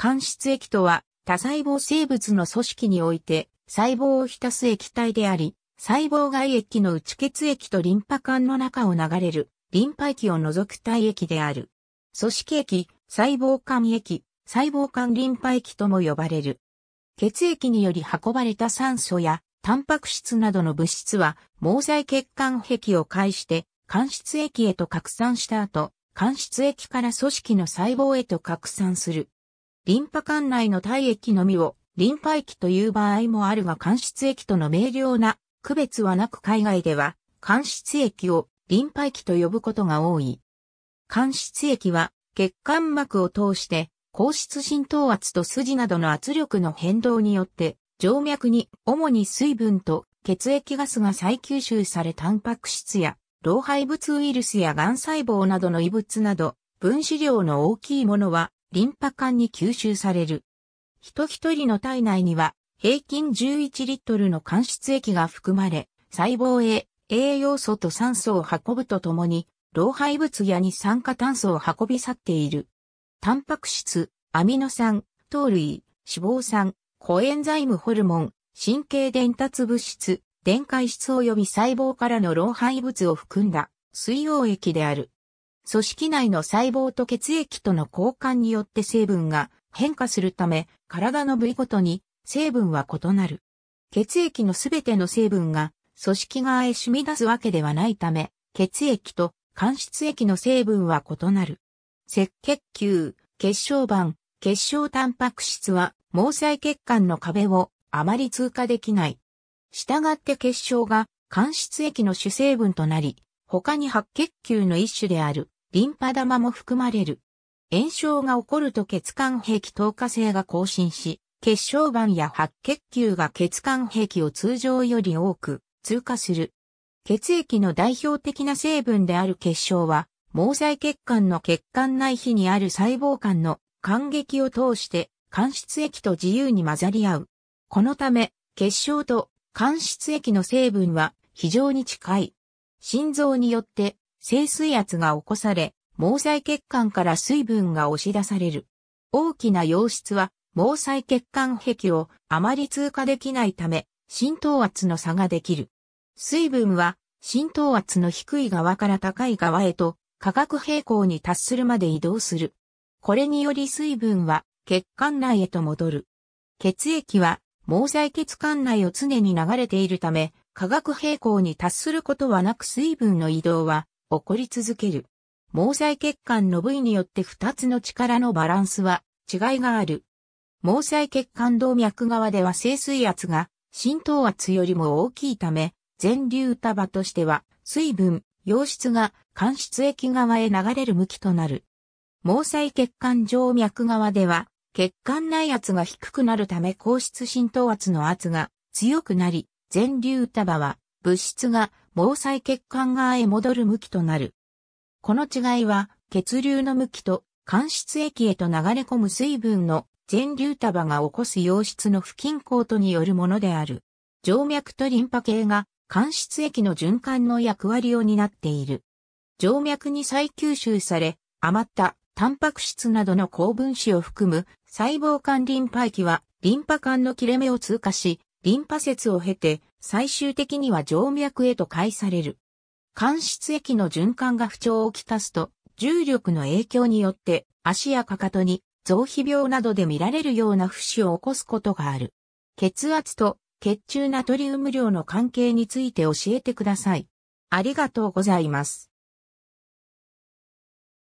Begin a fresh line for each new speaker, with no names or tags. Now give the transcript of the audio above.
間質液とは、多細胞生物の組織において、細胞を浸す液体であり、細胞外液の内血液とリンパ管の中を流れる、リンパ液を除く体液である。組織液、細胞間液、細胞間リンパ液とも呼ばれる。血液により運ばれた酸素や、タンパク質などの物質は、毛細血管壁を介して、間質液へと拡散した後、間質液から組織の細胞へと拡散する。リンパ管内の体液のみをリンパ液という場合もあるが間質液との明瞭な区別はなく海外では間質液をリンパ液と呼ぶことが多い。間質液は血管膜を通して硬質浸透圧と筋などの圧力の変動によって静脈に主に水分と血液ガスが再吸収されタンパク質や老廃物ウイルスや癌細胞などの異物など分子量の大きいものはリンパ管に吸収される。人一人の体内には平均11リットルの間質液が含まれ、細胞へ栄養素と酸素を運ぶとともに、老廃物や二酸化炭素を運び去っている。タンパク質、アミノ酸、糖類、脂肪酸、コエンザイムホルモン、神経伝達物質、電解質及び細胞からの老廃物を含んだ水溶液である。組織内の細胞と血液との交換によって成分が変化するため、体の部位ごとに成分は異なる。血液のすべての成分が組織側へ染み出すわけではないため、血液と間質液の成分は異なる。赤血球、血小板、血小タンパク質は毛細血管の壁をあまり通過できない。したがって結晶が間質液の主成分となり、他に白血球の一種であるリンパ玉も含まれる。炎症が起こると血管壁透過性が更新し、血小板や白血球が血管壁を通常より多く通過する。血液の代表的な成分である血小は、毛細血管の血管内皮にある細胞間の間隙を通して間質液と自由に混ざり合う。このため、血小と間質液の成分は非常に近い。心臓によって静水圧が起こされ、毛細血管から水分が押し出される。大きな溶質は毛細血管壁をあまり通過できないため、浸透圧の差ができる。水分は浸透圧の低い側から高い側へと化学平衡に達するまで移動する。これにより水分は血管内へと戻る。血液は毛細血管内を常に流れているため、化学平衡に達することはなく水分の移動は起こり続ける。毛細血管の部位によって2つの力のバランスは違いがある。毛細血管動脈側では静水圧が浸透圧よりも大きいため、全流束としては水分、溶質が間質液側へ流れる向きとなる。毛細血管静脈側では血管内圧が低くなるため硬質浸透圧の圧が強くなり、全流束は物質が毛細血管側へ戻る向きとなる。この違いは、血流の向きと、間質液へと流れ込む水分の全粒束が起こす溶質の不均衡とによるものである。静脈とリンパ系が間質液の循環の役割を担っている。静脈に再吸収され、余ったタンパク質などの高分子を含む細胞間リンパ液はリンパ管の切れ目を通過し、リンパ節を経て最終的には静脈へと介される。間質液の循環が不調をきたすと、重力の影響によって足やかかとに臓皮病などで見られるような不死を起こすことがある。血圧と血中ナトリウム量の関係について教えてください。ありがとうございます。